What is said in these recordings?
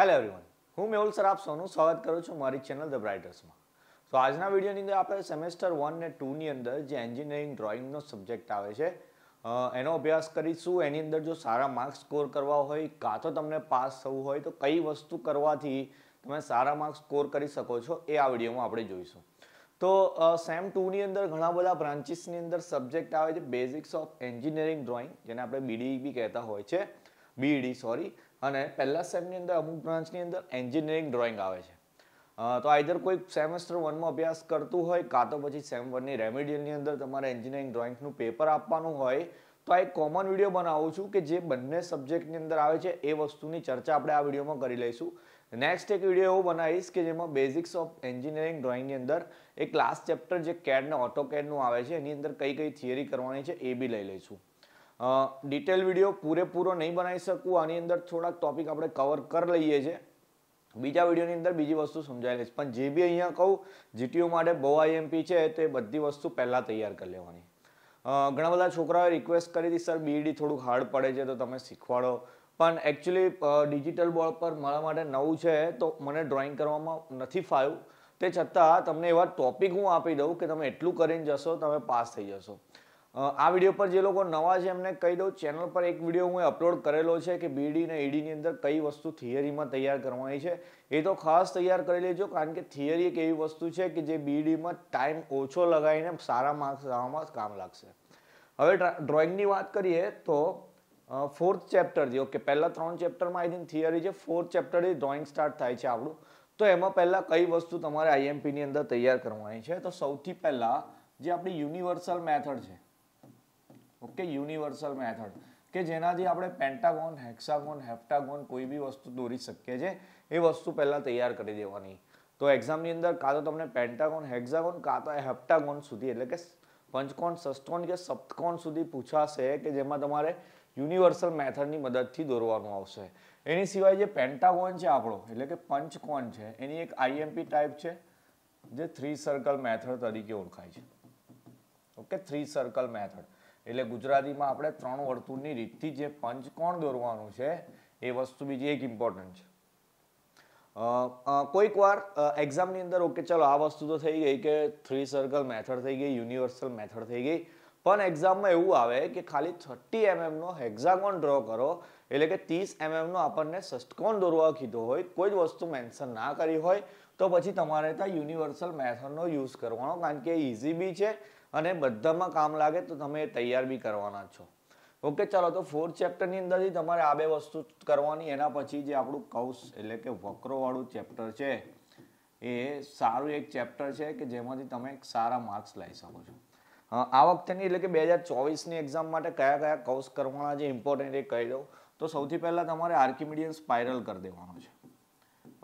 hello everyone હું Mehul sir આપ સૌનું સ્વાગત કરું છું મારી ચેનલ ધ બ્રાઇટર્સમાં તો આજના વિડીયોની અંદર આપણે સેમેસ્ટર વન ને ટુની અંદર જે એન્જિનિયરિંગ ડ્રોઈંગનો સબ્જેક્ટ આવે છે એનો અભ્યાસ કરીશું એની અંદર જો સારા માર્ક્સ સ્કોર કરવા હોય કાં તો તમને પાસ થવું હોય તો કઈ વસ્તુ કરવાથી તમે સારા માર્ક્સ સ્કોર કરી શકો છો એ આ વિડીયોમાં આપણે જોઈશું તો સેમ ટુની અંદર ઘણા બધા બ્રાન્ચીસની અંદર સબ્જેક્ટ આવે છે બેઝિક્સ ઓફ એન્જિનિયરિંગ ડ્રોઈંગ જેને આપણે બીડીબી e કહેતા હોય છે બીઈડી સોરી e અને પહેલા સેમની અંદર અમુક બ્રાન્ચની અંદર એન્જિનિયરિંગ ડ્રોઈંગ આવે છે તો આઈધર કોઈ સેમેસ્ટર વનમાં અભ્યાસ કરતું હોય કાં તો પછી સેમ વનની રેમેડિયલની અંદર તમારે એન્જિનિયરિંગ ડ્રોઈંગનું પેપર આપવાનું હોય તો આ એક કોમન વિડીયો બનાવું છું કે જે બંને સબ્જેક્ટની અંદર આવે છે એ વસ્તુની ચર્ચા આપણે આ વિડીયોમાં કરી લઈશું નેક્સ્ટ એક વિડીયો એવો બનાવીશ કે જેમાં બેઝિક્સ ઓફ એન્જિનિયરિંગ ડ્રોઈંગની અંદર એક લાસ્ટ ચેપ્ટર જે કેડને ઓટો કેડનું આવે છે એની અંદર કઈ કઈ થિયરી કરવાની છે એ બી લઈ લઈશું ડિટેલ વિડીયો પૂરેપૂરો નહીં બનાવી શકું આની અંદર થોડાક ટોપિક આપણે કવર કરી લઈએ છીએ બીજા વિડીયોની અંદર બીજી વસ્તુ સમજાવી લઈશ પણ જે બી અહીંયા કહું જીટીયુ માટે બહુ આઈએમપી છે તે બધી વસ્તુ પહેલાં તૈયાર કરી લેવાની ઘણા બધા છોકરાઓએ રિક્વેસ્ટ કરી હતી સર બીઈડી e થોડુંક હાર્ડ પડે છે તો તમે શીખવાડો પણ એકચ્યુઅલી ડિજિટલ બોર્ડ પર મારા માટે નવું છે તો મને ડ્રોઈંગ કરવામાં નથી ફાવ્યું તે છતાં તમને એવા ટોપિક હું આપી દઉં કે તમે એટલું કરીને જશો તમે પાસ થઈ જશો આ વિડીયો પર જે લોકો નવા છે એમને કહી દઉં ચેનલ પર એક વિડીયો હું અપલોડ કરેલો છે કે બીડી અને ઈડીની e અંદર કઈ વસ્તુ થિયરીમાં તૈયાર કરવાની છે એ તો ખાસ તૈયાર કરી લેજો કારણ કે થિયરી એક એવી વસ્તુ છે કે જે બીડીમાં ટાઈમ ઓછો લગાવીને સારા માર્ક્સ લાવવામાં કામ લાગશે હવે ડ્રોઈંગની વાત કરીએ તો ફોર્થ ચેપ્ટરથી ઓકે પહેલાં ત્રણ ચેપ્ટરમાં આઈ થિયરી થિયરી છે ફોર્થ ચેપ્ટરથી ડ્રોઈંગ સ્ટાર્ટ થાય છે આપણું તો એમાં પહેલાં કઈ વસ્તુ તમારે આઈએમપીની અંદર તૈયાર કરવાની છે તો સૌથી પહેલાં જે આપણી યુનિવર્સલ મેથડ છે ઓકે યુનિવર્સલ મેથડ કે જેનાથી આપણે પેન્ટાગોન હેક્સાગોન હેફ્ટાગોન કોઈ બી વસ્તુ દોરી શકીએ છીએ એ વસ્તુ પહેલાં તૈયાર કરી દેવાની તો એક્ઝામની અંદર કાં તો તમને પેન્ટાગોન હેક્ઝાગોન કાં તો હેપ્ટાગોન સુધી એટલે કે પંચકોણ ષષ્ટકોણ કે સપ્તકોણ સુધી પૂછાશે કે જેમાં તમારે યુનિવર્સલ મેથડની મદદથી દોરવાનું આવશે એની સિવાય જે પેન્ટાગોન છે આપણો એટલે કે પંચકોણ છે એની એક આઈએમપી ટાઈપ છે જે થ્રી સર્કલ મેથડ તરીકે ઓળખાય છે ઓકે થ્રી સર્કલ મેથડ એટલે ગુજરાતીમાં આપણે ત્રણ વર્તુળની રીતથી જે પંચકોણ દોરવાનું છે એ વસ્તુ બીજી એક ઇમ્પોર્ટન્ટ છે કોઈક વાર એક્ઝામની અંદર ઓકે ચલો આ વસ્તુ તો થઈ ગઈ કે થ્રી સર્કલ મેથડ થઈ ગઈ યુનિવર્સલ મેથડ થઈ ગઈ પણ એક્ઝામમાં એવું આવે કે ખાલી થર્ટી એમએમનો હેક્ઝાગોન ડ્રો કરો એટલે કે ત્રીસ એમએમનો mm આપણને ષષ્ટકોણ દોરવા કીધો હોય કોઈ જ વસ્તુ મેન્શન ના કરી હોય તો પછી તમારે ત્યાં યુનિવર્સલ મેથડનો યુઝ કરવાનો કારણ કે ઇઝી બી છે અને બધામાં કામ લાગે તો તમે તૈયાર બી કરવાના છો ઓકે ચાલો તો ફોર્થ ચેપ્ટરની અંદરથી તમારે આ બે વસ્તુ કરવાની એના પછી જે આપણું કૌશ એટલે કે વક્રોવાળું ચેપ્ટર છે એ સારું એક ચેપ્ટર છે કે જેમાંથી તમે સારા માર્ક્સ લઈ શકો છો આ વખતેની એટલે કે બે હજાર ચોવીસની એક્ઝામ માટે કયા કયા કૌશ કરવાના જે ઇમ્પોર્ટન્ટ એ કહી દઉં તો સૌથી પહેલાં તમારે આર્કિમીડિયન સ્પાયરલ કરી દેવાનો છે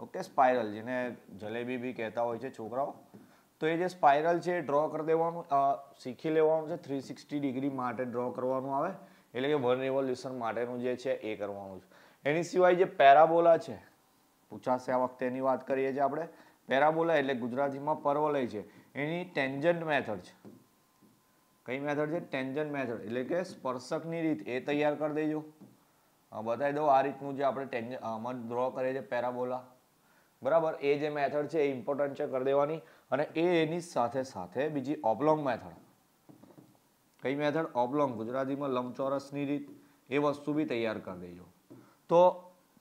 ઓકે સ્પાયરલ જેને જલેબી બી કહેતા હોય છે છોકરાઓ તો એ જે સ્પાઇરલ છે ડ્રો કરી દેવાનું શીખી લેવાનું છે થ્રી સિક્સટી ડિગ્રી માટે ડ્રો કરવાનું આવે એટલે કે વન રિવોલ્યુશન માટેનું જે છે એ કરવાનું છે એની સિવાય જે પેરાબોલા છે પૂછાશે આ વખતે એની વાત કરીએ છીએ આપણે પેરાબોલા એટલે ગુજરાતીમાં પરવલય છે એની ટેન્જન્ટ મેથડ છે કઈ મેથડ છે ટેન્જન્ટ મેથડ એટલે કે સ્પર્શકની રીત એ તૈયાર કરી દેજો બતાવી દઉં આ રીતનું જે આપણે ટેન્જ ડ્રો કરીએ છીએ પેરાબોલા બરાબર એ જે મેથડ છે એ ઇમ્પોર્ટન્ટ છે કરી દેવાની અને એ એની સાથે સાથે બીજી ઓબલોંગ મેથડ કઈ મેથડ ઓબલોંગ ગુજરાતીમાં લંબચોરસની રીત એ વસ્તુ બી તૈયાર કરી દેજો તો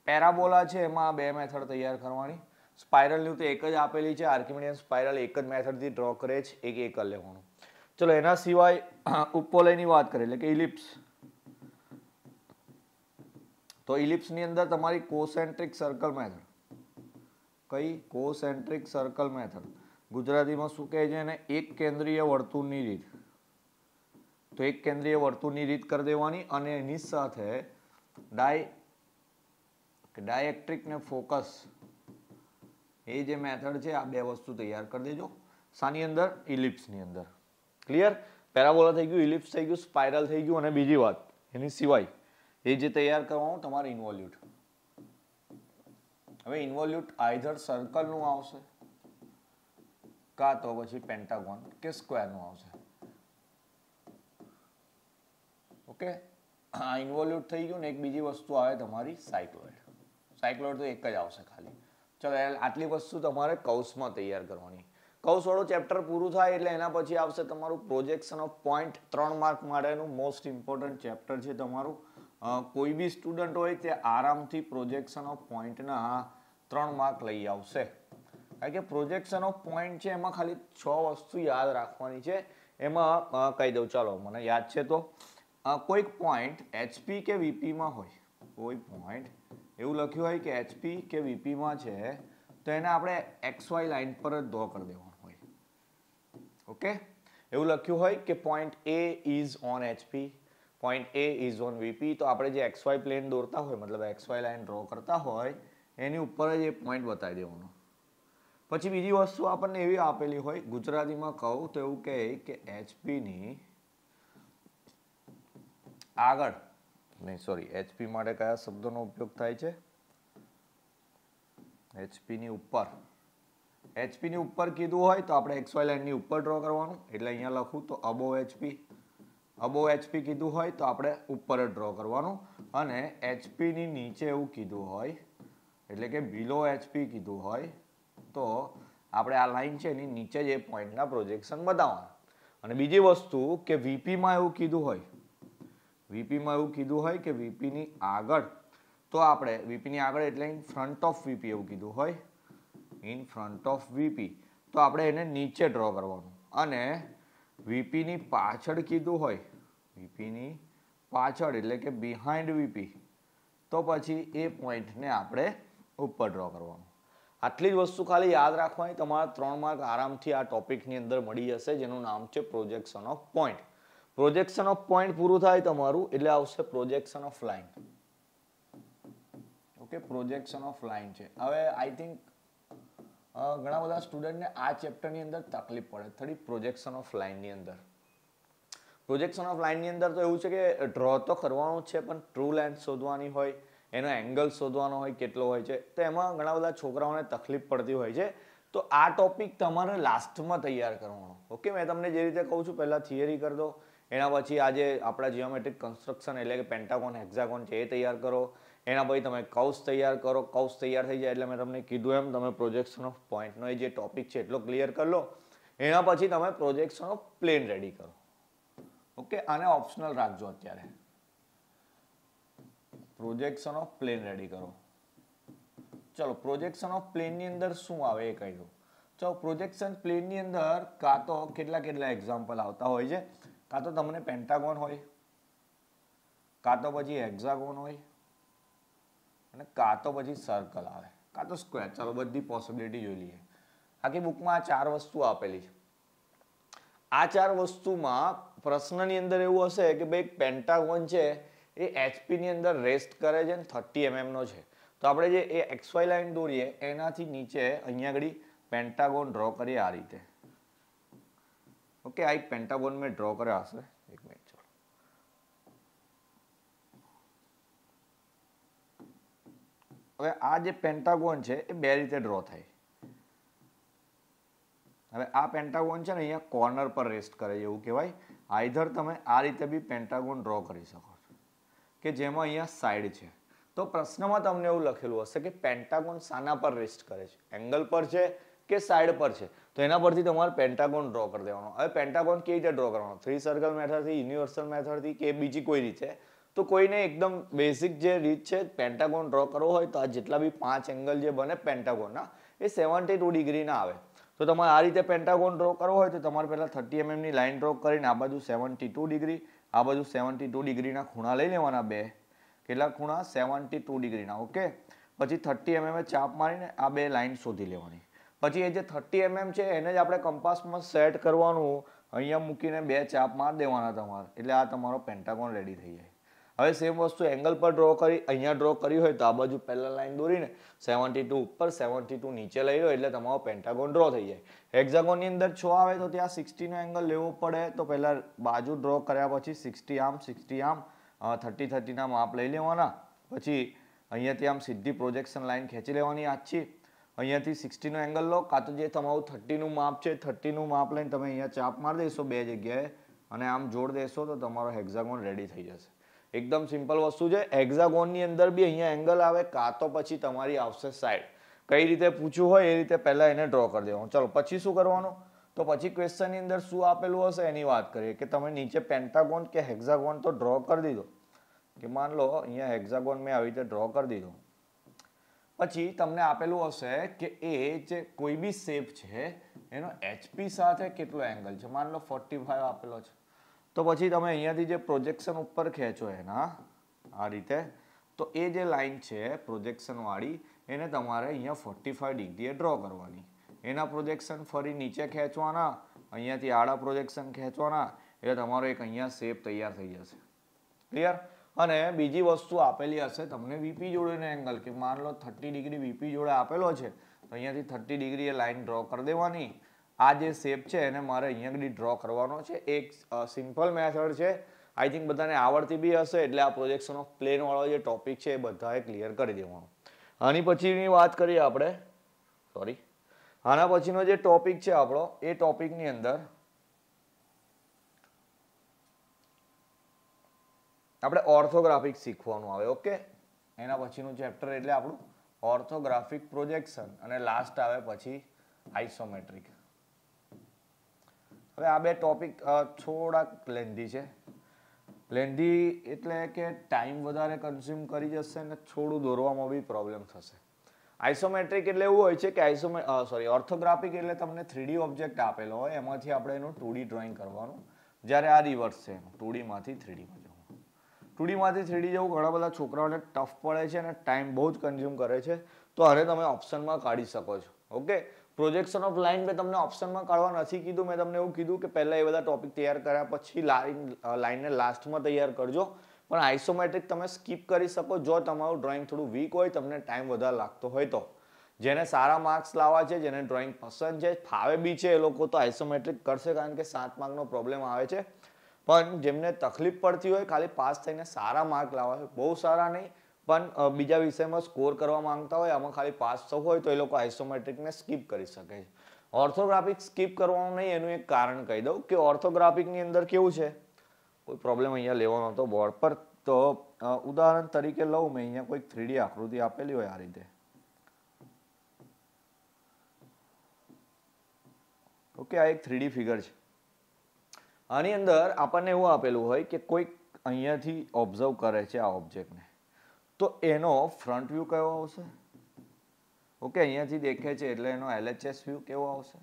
પેરાબોલા છે એમાં બે મેથડ તૈયાર કરવાની સ્પાયરલની તો એક જ આપેલી છે આર્કિમિડિયન સ્પાયરલ એક જ મેથડથી ડ્રો કરે છે એક એક લેવાનું ચલો એના સિવાય ઉપવલયની વાત કરીએ એટલે કે ઇલિપ્સ તો ઇલિપ્સની અંદર તમારી કોસેન્ટ્રિક સર્કલ મેથડ કઈ કોસેન્ટ્રિક સર્કલ મેથડ ગુજરાતીમાં શું કહે છે એને એક કેન્દ્રીય વર્તુળની રીત તો એક કેન્દ્રીય વર્તુળની રીત કરી દેવાની અને એની સાથે ડાય ડાયક્ટ્રિકને ફોકસ એ જે મેથડ છે આ બે વસ્તુ તૈયાર કરી દેજો શાની અંદર ઇલિપ્સની અંદર ક્લિયર પેરાબોલા થઈ ગયું ઇલિપ્સ થઈ ગયું સ્પાઇરલ થઈ ગયું અને બીજી વાત એની સિવાય એ જે તૈયાર કરવાનું તમારે ઇન્વોલ્યુટ હવે ઇન્વોલ્યુટ આઈધર સર્કલનું આવશે કાં તો પછી પેન્ટાગોન કે સ્ક્વેરનું આવશે ઓકે આ ઇન્વોલ્યુટ થઈ ગયું ને એક બીજી વસ્તુ આવે તમારી સાયક્લોઇડ સાયક્લોઇડ તો એક જ આવશે ખાલી ચલો આટલી વસ્તુ તમારે કૌસમાં તૈયાર કરવાની કૌસવાળું ચેપ્ટર પૂરું થાય એટલે એના પછી આવશે તમારું પ્રોજેક્શન ઓફ પોઈન્ટ ત્રણ માર્ક માટેનું મોસ્ટ ઇમ્પોર્ટન્ટ ચેપ્ટર છે તમારું કોઈ બી સ્ટુડન્ટ હોય તે આરામથી પ્રોજેક્શન ઓફ પોઈન્ટના ત્રણ માર્ક લઈ આવશે કારણ કે પ્રોજેક્શન ઓફ પોઈન્ટ છે એમાં ખાલી છ વસ્તુ યાદ રાખવાની છે એમાં કહી દઉં ચાલો મને યાદ છે તો કોઈક પોઈન્ટ એચપી કે વીપીમાં હોય કોઈ પોઈન્ટ એવું લખ્યું હોય કે એચપી કે વીપીમાં છે તો એને આપણે એક્સ વાય લાઇન પર જ ડ્રો કરી દેવાનું હોય ઓકે એવું લખ્યું હોય કે point A is on HP point A is on VP તો આપણે જે એક્સ વાય પ્લેન દોરતા હોય મતલબ એક્સ વાય લાઇન ડ્રો કરતા હોય એની ઉપર જ એ પોઈન્ટ બતાવી દેવાનો પછી બીજી વસ્તુ આપણને એવી આપેલી હોય ગુજરાતીમાં કહું તો એવું કહે કે એચપીની આગળ નહીં સોરી એચપી માટે કયા શબ્દોનો ઉપયોગ થાય છે એચપીની ઉપર એચપીની ઉપર કીધું હોય તો આપણે એક્સવાય લાઇનની ઉપર ડ્રો કરવાનું એટલે અહીંયા લખું તો અબો એચપી અબો એચપી કીધું હોય તો આપણે ઉપર જ ડ્રો કરવાનું અને એચપીની નીચે એવું કીધું હોય એટલે કે બિલો એચપી કીધું હોય તો આપણે આ લાઈન છે એની નીચે જ એ પોઈન્ટના પ્રોજેક્શન બતાવવાના અને બીજી વસ્તુ કે વીપીમાં એવું કીધું હોય વીપીમાં એવું કીધું હોય કે વીપીની આગળ તો આપણે વીપીની આગળ એટલે ઇન ફ્રન્ટ ઓફ વીપી એવું કીધું હોય ઇન ફ્રન્ટ ઓફ વીપી તો આપણે એને નીચે ડ્રો કરવાનું અને વીપીની પાછળ કીધું હોય વીપીની પાછળ એટલે કે બિહાઇન્ડ વીપી તો પછી એ પોઈન્ટને આપણે ઉપર ડ્રો કરવાનું આટલી જ વસ્તુ ખાલી યાદ રાખવાની તમારા ત્રણ માર્ક આરામથી આ ટોપિકની અંદર મળી જશે જેનું નામ છે projection of point projection of point પૂરું થાય તમારું એટલે આવશે projection of line okay projection of line છે હવે આઈ થિંક ઘણા બધા સ્ટુડન્ટને આ ચેપ્ટરની અંદર તકલીફ પડે થોડી પ્રોજેક્શન ઓફ લાઇનની અંદર પ્રોજેક્શન ઓફ લાઇનની અંદર તો એવું છે કે ડ્રો તો કરવાનું છે પણ ટ્રુ લાઇન શોધવાની હોય એનો એંગલ શોધવાનો હોય કેટલો હોય છે તો એમાં ઘણા બધા છોકરાઓને તકલીફ પડતી હોય છે તો આ ટોપિક તમારે લાસ્ટમાં તૈયાર કરવાનો ઓકે મેં તમને જે રીતે કહું છું પહેલાં થિયરી કરી દો એના પછી આજે આપણા જીઓમેટ્રિક કન્સ્ટ્રક્શન એટલે કે પેન્ટાકોન હેક્ઝાકોન છે એ તૈયાર કરો એના પછી તમે કૌસ તૈયાર કરો કૌસ તૈયાર થઈ જાય એટલે મેં તમને કીધું એમ તમે પ્રોજેક્શન ઓફ પોઈન્ટનો એ જે ટોપિક છે એટલો ક્લિયર કરી લો એના પછી તમે પ્રોજેક્શન ઓફ પ્લેન રેડી કરો ઓકે આને ઓપ્શનલ રાખજો અત્યારે પ્રોજેક્શન ઓફ પ્લેન રેડી કરો ચલો પ્રોજેક્શન ઓફ પ્લેનની અંદર શું આવે એ કહી દો ચલો પ્રોજેક્શન પ્લેનની અંદર કાં તો કેટલા કેટલા એક્ઝામ્પલ આવતા હોય છે કાં તો તમને પેન્ટાગોન હોય કાં તો પછી હેક્ઝાગોન હોય અને કાં તો પછી સર્કલ આવે કાં તો સ્કવેર ચાલો બધી પોસિબિલિટી જોઈ લઈએ આખી બુકમાં આ ચાર વસ્તુ આપેલી છે આ ચાર વસ્તુમાં પ્રશ્નની અંદર એવું હશે કે ભાઈ પેન્ટાગોન છે એ એચપીની અંદર રેસ્ટ કરે છે ને થર્ટી એમએમનો છે તો આપણે જે એ એક્સવાય લાઇન દોરીએ એનાથી નીચે અહીંયા આગળ પેન્ટાગોન ડ્રો કરીએ આ રીતે ઓકે આ એક પેન્ટાગોન મેં ડ્રો કર્યો હશે એક મિનિટ ચાલો હવે આ જે પેન્ટાગોન છે એ બે રીતે ડ્રો થાય હવે આ પેન્ટાગોન છે ને અહીંયા કોર્નર પર રેસ્ટ કરે એવું કહેવાય આઈધર તમે આ રીતે બી પેન્ટાગોન ડ્રો કરી શકો કે જેમાં અહીંયા સાઇડ છે તો પ્રશ્નમાં તમને એવું લખેલું હશે કે પેન્ટાગોન સાના પર રેસ્ટ કરે છે એંગલ પર છે કે સાઇડ પર છે તો એના પરથી તમારે પેન્ટાગોન ડ્રો કરી દેવાનો હવે પેન્ટાગોન કેવી રીતે ડ્રો કરવાનો થ્રી સર્કલ મેથડથી યુનિવર્સલ મેથડથી કે બીજી કોઈ રીતે તો કોઈને એકદમ બેઝિક જે રીત છે પેન્ટાગોન ડ્રો કરવો હોય તો આ જેટલા બી પાંચ એંગલ જે બને પેન્ટાગોનના એ સેવન્ટી ટુ ડિગ્રીના આવે તો તમારે આ રીતે પેન્ટાગોન ડ્રો કરવો હોય તો તમારે પહેલાં થર્ટી એમએમની લાઇન ડ્રો કરીને આ બાજુ સેવન્ટી ટુ ડિગ્રી આ બાજુ સેવન્ટી ટુ ડિગ્રીના ખૂણા લઈ લેવાના બે કેટલા ખૂણા સેવન્ટી ટુ ડિગ્રીના ઓકે પછી થર્ટી mm એમએમ ચાપ મારીને આ બે લાઇન શોધી લેવાની પછી એ જે થર્ટી એમએમ mm છે એને જ આપણે કંપાસમાં સેટ કરવાનું અહીંયા મૂકીને બે ચાપ માર દેવાના તમારે એટલે આ તમારો પેન્ટાગોન રેડી થઈ જાય હવે સેમ વસ્તુ એંગલ પર ડ્રો કરી અહીંયા ડ્રો કરી હોય તો આ બાજુ પહેલાં લાઈન દોરીને સેવન્ટી ટુ ઉપર સેવન્ટી ટુ નીચે લઈ લો એટલે તમારો પેન્ટાગોન ડ્રો થઈ જાય હેક્ઝાગોનની અંદર છ આવે તો ત્યાં સિક્સટીનો એંગલ લેવો પડે તો પહેલાં બાજુ ડ્રો કર્યા પછી સિક્સટી આમ સિક્સટી આમ થર્ટી થર્ટીના માપ લઈ લેવાના પછી અહીંયાથી આમ સીધી પ્રોજેક્શન લાઇન ખેંચી લેવાની આછી અહીંયાથી સિક્સટીનો એંગલ લો કાં તો જે તમારું થર્ટીનું માપ છે થર્ટીનું માપ લઈને તમે અહીંયા ચાપ મારી દેશો બે જગ્યાએ અને આમ જોડ દેશો તો તમારો હેક્ઝાગોન રેડી થઈ જશે એકદમ સિમ્પલ વસ્તુ છે એક્ઝાગોનની અંદર બી અહીંયા એંગલ આવે કાં તો પછી તમારી આવશે સાઈડ કઈ રીતે પૂછ્યું હોય એ રીતે પહેલાં એને ડ્રો કરી દેવાનું ચલો પછી શું કરવાનું તો પછી ક્વેશ્ચનની અંદર શું આપેલું હશે એની વાત કરીએ કે તમે નીચે પેન્ટાગોન કે હેક્ઝાગોન તો ડ્રો કરી દીધો કે માન લો અહીંયા હેક્ઝાગોન મેં આવી રીતે ડ્રો કરી દીધો પછી તમને આપેલું હશે કે એ જે કોઈ બી શેપ છે એનો એચપી સાથે કેટલો એંગલ છે માન લો ફોર્ટી ફાઈવ આપેલો છે તો પછી તમે અહીંયાથી જે પ્રોજેક્શન ઉપર ખેંચો એના આ રીતે તો એ જે લાઈન છે પ્રોજેક્શનવાળી એને તમારે અહીંયા ફોર્ટી ફાઈવ ડિગ્રીએ ડ્રો કરવાની એના પ્રોજેક્શન ફરી નીચે ખેંચવાના અહીંયાથી આડા પ્રોજેક્શન ખેંચવાના એટલે તમારો એક અહીંયા શેપ તૈયાર થઈ જશે ક્લિયર અને બીજી વસ્તુ આપેલી હશે તમને વીપી જોડેનો એંગલ કે માન લો થર્ટી ડિગ્રી વીપી જોડે આપેલો છે તો અહીંયાથી થર્ટી ડિગ્રી એ લાઇન ડ્રો કરી દેવાની આ જે શેપ છે એને મારે અહીંયાગડી ડ્રો કરવાનો છે એક સિમ્પલ મેથડ છે આઈ થિંક બધાને આવડતી બી હશે એટલે આ પ્રોજેક્શન ઓફ પ્લેનવાળો જે ટોપિક છે એ બધાએ ક્લિયર કરી દેવાનો આની પછીની વાત કરીએ આપણે સોરી આના પછીનો જે ટોપિક છે આપણો એ ટોપિકની અંદર આપણે ઓર્થોગ્રાફિક શીખવાનું આવે ઓકે એના પછીનું ચેપ્ટર એટલે આપણું ઓર્થોગ્રાફિક પ્રોજેક્શન અને લાસ્ટ આવે પછી આઈસોમેટ્રિક હવે આ બે ટોપિક થોડાક લેન્ધી છે લેન્ધી એટલે કે ટાઈમ વધારે કન્ઝ્યુમ કરી જશે અને થોડું દોરવામાં બી પ્રોબ્લેમ થશે આઇસોમેટ્રિક એટલે એવું હોય છે કે આઇસોમે સોરી ઓર્થોગ્રાફિક એટલે તમને થ્રીડી ઓબ્જેક્ટ આપેલો હોય એમાંથી આપણે એનું ટુડી ડ્રોઈંગ કરવાનું જ્યારે આ રિવર્સ છે એનું ટુડીમાંથી થ્રીડીમાં જવું ટુડીમાંથી થ્રીડી જવું ઘણા બધા છોકરાઓને ટફ પડે છે અને ટાઈમ બહુ જ કન્ઝ્યુમ કરે છે તો હવે તમે ઓપ્શનમાં કાઢી શકો છો ઓકે પ્રોજેક્શન ઓફ લાઇન મેં તમને ઓપ્શનમાં કાઢવા નથી કીધું મેં તમને એવું કીધું કે પહેલાં એ બધા ટોપિક તૈયાર કર્યા પછી લાઇન લાઇનને લાસ્ટમાં તૈયાર કરજો પણ આઇસોમેટ્રિક તમે સ્કીપ કરી શકો જો તમારું ડ્રોઈંગ થોડું વીક હોય તમને ટાઈમ વધારે લાગતો હોય તો જેને સારા માર્ક્સ લાવવા છે જેને ડ્રોઈંગ પસંદ છે ફાવે બી છે એ લોકો તો આઇસોમેટ્રિક કરશે કારણ કે સાત માર્કનો પ્રોબ્લેમ આવે છે પણ જેમને તકલીફ પડતી હોય ખાલી પાસ થઈને સારા માર્ક લાવવા હોય બહુ સારા નહીં પણ બીજા વિષયમાં સ્કોર કરવા માંગતા હોય આમાં ખાલી પાસ થવું હોય તો એ લોકો આઇસોમેટ્રિકને સ્કીપ કરી શકે છે ઓર્થોગ્રાફિક સ્કીપ કરવાનું નહીં એનું એક કારણ કહી દઉં કે ઓર્થોગ્રાફિકની અંદર કેવું છે કોઈ પ્રોબ્લેમ અહીંયા લેવાનો હતો બોર્ડ પર તો ઉદાહરણ તરીકે લઉં મેં અહીંયા કોઈક થ્રીડી આકૃતિ આપેલી હોય આ રીતે ઓકે આ એક થ્રીડી ફિગર છે આની અંદર આપણને એવું આપેલું હોય કે કોઈક અહીંયાથી ઓબ્ઝર્વ કરે છે આ ઓબ્જેક્ટને તો એનો ફ્રન્ટ વ્યૂ કયો આવશે ઓકે અહીંયાથી દેખે છે એટલે એનો એલએચએસ વ્યૂ કેવો આવશે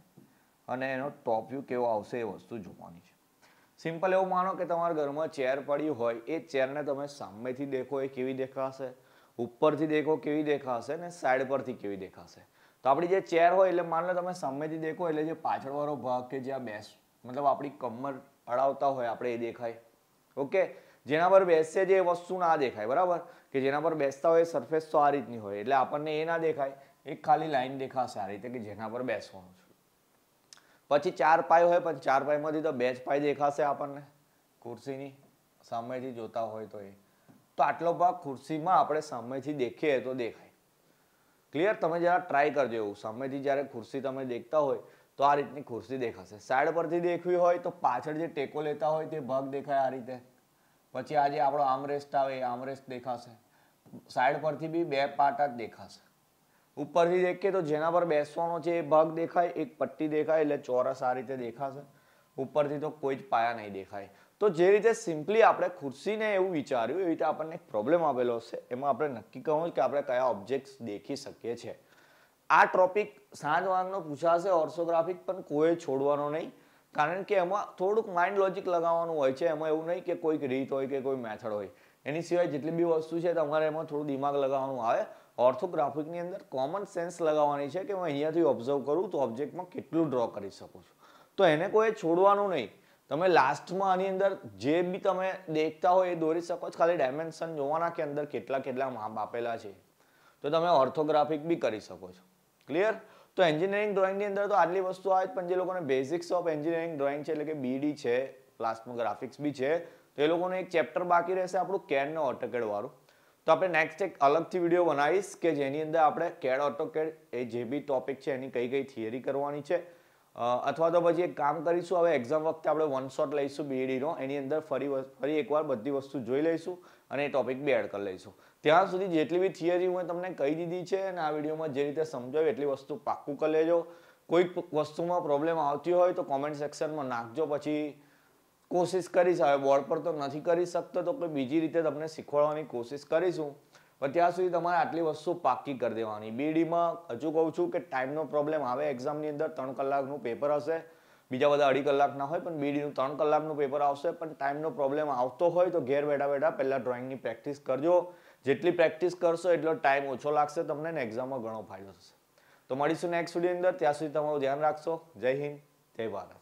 અને એનો ટોપ વ્યૂ કેવો આવશે એ વસ્તુ જોવાની છે સિમ્પલ એવું માનો કે તમારા ઘરમાં ચેર પડી હોય એ ચેરને તમે સામેથી દેખો એ કેવી દેખાશે ઉપરથી દેખો કેવી દેખાશે ને સાઈડ પરથી કેવી દેખાશે તો આપણી જે ચેર હોય એટલે માન લો તમે સામેથી દેખો એટલે જે પાછળવાળો ભાગ કે જ્યાં આ બેસ મતલબ આપણી કમર અડાવતા હોય આપણે એ દેખાય ઓકે જેના પર બેસશે જે વસ્તુ ના દેખાય બરાબર કે જેના પર બેસતા હોય સરફેસ તો આ રીતની હોય એટલે આપણને એ ના દેખાય એક ખાલી લાઈન દેખાશે આ રીતે કે જેના પર બેસવાનું છે પછી ચાર પાય હોય પણ ચાર પાયમાંથી તો બે જ પાય દેખાશે આપણને ખુરશીની સામેથી જોતા હોય તો એ તો આટલો ભાગ ખુરશીમાં આપણે સામેથી દેખીએ તો દેખાય ક્લિયર તમે જરા ટ્રાય કરજો એવું સામેથી જ્યારે ખુરશી તમે દેખતા હોય તો આ રીતની ખુરશી દેખાશે સાઈડ પરથી દેખવી હોય તો પાછળ જે ટેકો લેતા હોય તે ભાગ દેખાય આ રીતે પછી આજે આપણો આમરેસ્ટ આવે એ આમરેસ્ટ દેખાશે સાઈડ પરથી બી બે પાટા જ દેખાશે ઉપરથી દેખીએ તો જેના પર બેસવાનો છે એ ભાગ દેખાય એક પટ્ટી દેખાય એટલે ચોરસ આ રીતે દેખાશે ઉપરથી તો કોઈ જ પાયા નહીં દેખાય તો જે રીતે સિમ્પલી આપણે ખુરશીને એવું વિચાર્યું એવી રીતે આપણને એક પ્રોબ્લેમ આવેલો છે એમાં આપણે નક્કી કરવું કે આપણે કયા ઓબ્જેક્ટ્સ દેખી શકીએ છીએ આ ટોપિક સાંજ વાંગનો પૂછાશે ઓર્સોગ્રાફિક પણ કોઈ છોડવાનો નહીં કારણ કે એમાં થોડુંક માઇન્ડ લોજિક લગાવવાનું હોય છે એમાં એવું નહીં કે કોઈક રીત હોય કે કોઈ મેથડ હોય એની સિવાય જેટલી બી વસ્તુ છે તમારે એમાં થોડું દિમાગ લગાવવાનું આવે ઓર્થોગ્રાફિકની અંદર કોમન સેન્સ લગાવવાની છે કે હું અહીંયાથી ઓબ્ઝર્વ કરું તો ઓબ્જેક્ટમાં કેટલું ડ્રો કરી શકું છું તો એને કોઈ છોડવાનું નહીં તમે લાસ્ટમાં આની અંદર જે બી તમે દેખતા હોય એ દોરી શકો છો ખાલી ડાયમેન્શન જોવાના કે અંદર કેટલા કેટલા માપ આપેલા છે તો તમે ઓર્થોગ્રાફિક બી કરી શકો છો ક્લિયર તો એન્જિનિયરિંગ ડ્રોઈંગની અંદર તો આટલી વસ્તુ આવે પણ જે લોકોને બેઝિક્સ ઓફ એન્જિનિયરિંગ ડ્રોઈંગ છે એટલે કે બીડી છે લાસ્ટમાં ગ્રાફિક્સ બી છે તો એ લોકોનું એક ચેપ્ટર બાકી રહેશે આપણું કેનનો ઓટોકેડવાળું તો આપણે નેક્સ્ટ એક અલગથી વિડીયો બનાવીશ કે જેની અંદર આપણે કેડ ઓટોકેડ એ જે બી ટોપિક છે એની કઈ કઈ થિયરી કરવાની છે અથવા તો પછી એક કામ કરીશું હવે એક્ઝામ વખતે આપણે વન શોટ લઈશું બીઈડીનો એની અંદર ફરી ફરી એકવાર બધી વસ્તુ જોઈ લઈશું અને એ ટોપિક બી એડ કરી લઈશું ત્યાં સુધી જેટલી બી થિયરી હું તમને કહી દીધી છે અને આ વિડીયોમાં જે રીતે સમજાવ્યું એટલી વસ્તુ પાક્કું કરી લેજો કોઈક વસ્તુમાં પ્રોબ્લેમ આવતી હોય તો કોમેન્ટ સેક્શનમાં નાખજો પછી કોશિશ કરીશ હવે બોર્ડ પર તો નથી કરી શકતો તો કોઈ બીજી રીતે તમને શીખવાડવાની કોશિશ કરીશું પણ ત્યાં સુધી તમારે આટલી વસ્તુ પાક્કી કરી દેવાની બીડીમાં હજુ કહું છું કે ટાઈમનો પ્રોબ્લેમ આવે એક્ઝામની અંદર ત્રણ કલાકનું પેપર હશે બીજા બધા અઢી કલાકના હોય પણ બીડીનું ત્રણ કલાકનું પેપર આવશે પણ ટાઈમનો પ્રોબ્લેમ આવતો હોય તો ઘેર બેઠા બેઠા પહેલાં ડ્રોઈંગની પ્રેક્ટિસ કરજો જેટલી પ્રેક્ટિસ કરશો એટલો ટાઈમ ઓછો લાગશે તમને ને એક્ઝામમાં ઘણો ફાયદો થશે તો મળીશું નેક્સ્ટ વિડીયો અંદર ત્યાં સુધી તમારું ધ્યાન રાખશો જય હિન્દ જય ભારત